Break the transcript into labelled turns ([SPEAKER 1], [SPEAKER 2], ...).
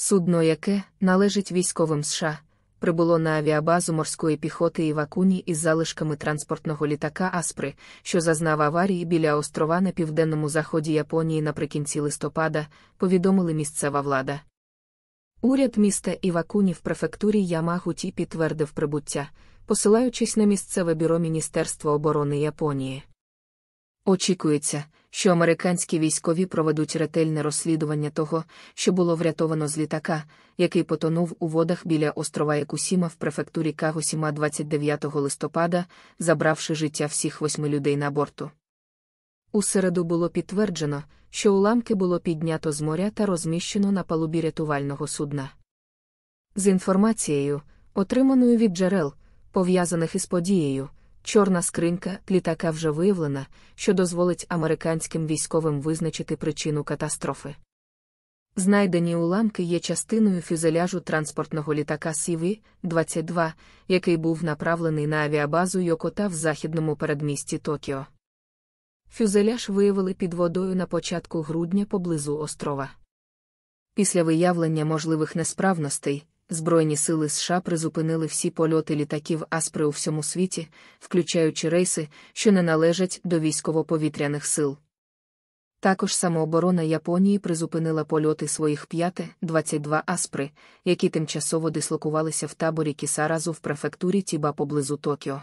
[SPEAKER 1] Судно, яке належить військовим США, прибуло на авіабазу морської піхоти Івакуні із залишками транспортного літака Аспри, що зазнав аварії біля острова на південному заході Японії наприкінці листопада, повідомили місцева влада. Уряд міста Івакуні в префектурі Ямагуті підтвердив прибуття, посилаючись на місцеве бюро Міністерства оборони Японії. Очікується, що американські військові проведуть ретельне розслідування того, що було врятовано з літака, який потонув у водах біля острова Якусіма в префектурі Кагосіма 29 листопада, забравши життя всіх восьми людей на борту. У середу було підтверджено, що уламки було піднято з моря та розміщено на палубі рятувального судна. З інформацією, отриманою від джерел, пов'язаних із подією, Чорна скринька літака вже виявлена, що дозволить американським військовим визначити причину катастрофи. Знайдені уламки є частиною фюзеляжу транспортного літака CV-22, який був направлений на авіабазу Йокота в західному передмісті Токіо. Фюзеляж виявили під водою на початку грудня поблизу острова. Після виявлення можливих несправностей Збройні сили США призупинили всі польоти літаків Аспри у всьому світі, включаючи рейси, що не належать до військово-повітряних сил. Також самооборона Японії призупинила польоти своїх 5-22 аспри, які тимчасово дислокувалися в таборі Кісаразу в префектурі Тіба поблизу Токіо.